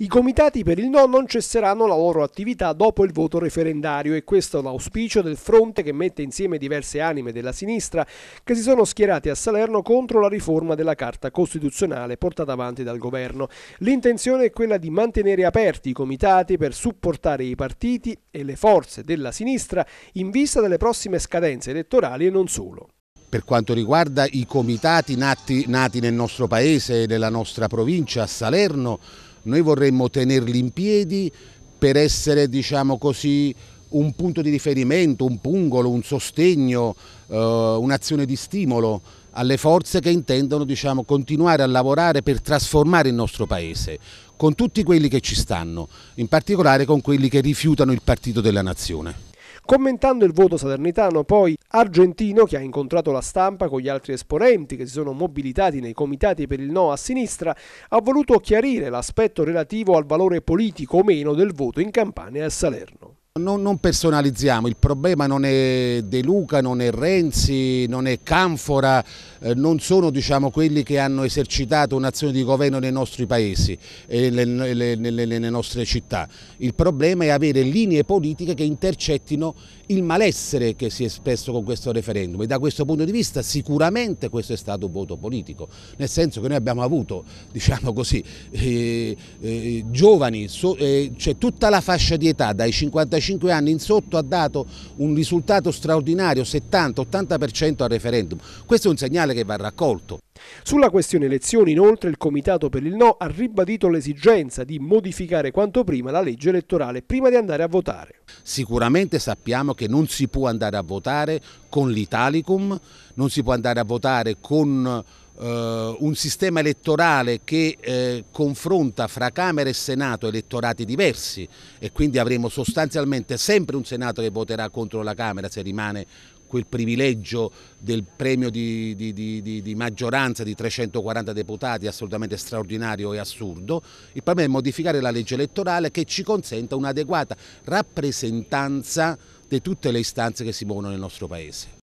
I comitati per il no non cesseranno la loro attività dopo il voto referendario e questo è l'auspicio del fronte che mette insieme diverse anime della sinistra che si sono schierati a Salerno contro la riforma della Carta Costituzionale portata avanti dal governo. L'intenzione è quella di mantenere aperti i comitati per supportare i partiti e le forze della sinistra in vista delle prossime scadenze elettorali e non solo per quanto riguarda i comitati nati, nati, nel nostro paese, e nella nostra provincia, a Salerno, noi vorremmo tenerli in piedi per essere diciamo così, un punto di riferimento, un pungolo, un sostegno, eh, un'azione di stimolo alle forze che intendono diciamo, continuare a lavorare per trasformare il nostro Paese, con tutti quelli che ci stanno, in particolare con quelli che rifiutano il partito della nazione. Commentando il voto salernitano, poi Argentino, che ha incontrato la stampa con gli altri esponenti che si sono mobilitati nei comitati per il no a sinistra, ha voluto chiarire l'aspetto relativo al valore politico o meno del voto in Campania e a Salerno. Non, non, personalizziamo, il problema non è De Luca, non è Renzi, non è Canfora, eh, non sono diciamo, quelli che hanno esercitato un'azione di governo nei nostri paesi, e nelle nostre città. Il problema è avere linee politiche che intercettino il malessere che si è espresso con questo referendum e da questo punto di vista sicuramente questo è stato un voto politico, nel senso che noi abbiamo avuto diciamo così, eh, eh giovani, so, eh, cioè tutta la fascia di età dai 55 65 anni in sotto ha dato un risultato straordinario, 70-80% al referendum. Questo è un segnale che va raccolto. Sulla questione elezioni, inoltre, il Comitato per il No ha ribadito l'esigenza di modificare quanto prima la legge elettorale prima di andare a votare. Sicuramente sappiamo che non si può andare a votare con l'Italicum, non si può andare a votare con eh, un sistema elettorale che eh, confronta fra Camera e Senato elettorati diversi e quindi avremo sostanzialmente sempre un Senato che voterà contro la Camera se rimane quel privilegio del premio di, di, di, di, maggioranza di 340 deputati assolutamente straordinario e assurdo, il problema è modificare la legge elettorale che ci consenta un'adeguata rappresentanza di tutte le istanze che si muovono nel nostro Paese.